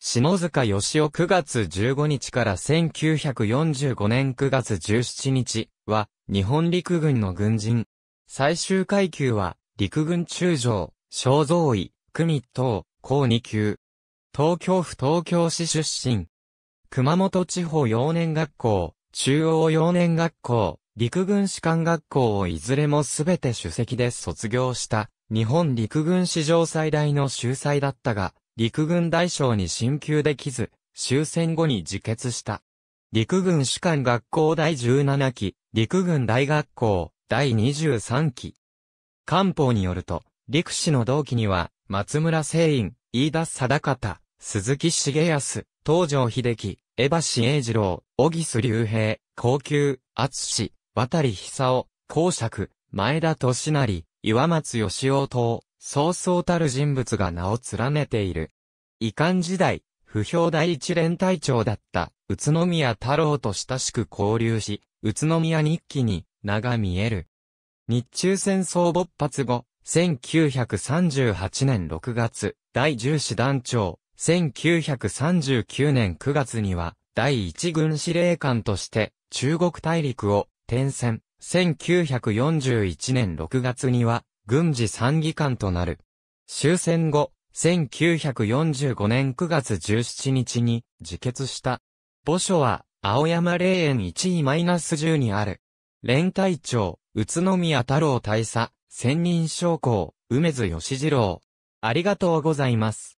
下塚義夫9月15日から1945年9月17日は、日本陸軍の軍人。最終階級は、陸軍中将、小僧尉、組等、高2級。東京府東京市出身。熊本地方幼年学校、中央幼年学校、陸軍士官学校をいずれもすべて主席で卒業した、日本陸軍史上最大の秀才だったが、陸軍大将に進級できず、終戦後に自決した。陸軍士官学校第17期、陸軍大学校第23期。官報によると、陸士の同期には、松村聖院、飯田貞方、鈴木茂康、東条秀樹、江橋英二郎、小木須竜平、高級、厚志、渡久夫、公爵、前田利成、岩松義夫等、そうそうたる人物が名を連ねている。遺憾時代、不評第一連隊長だった宇都宮太郎と親しく交流し、宇都宮日記に名が見える。日中戦争勃発後、1938年6月、第10師団長、1939年9月には、第1軍司令官として中国大陸を転戦。1941年6月には軍事参議官となる。終戦後、1945年9月17日に自決した。墓所は、青山霊園1位マイナス10にある。連隊長、宇都宮太郎大佐、千人将校、梅津義次郎。ありがとうございます。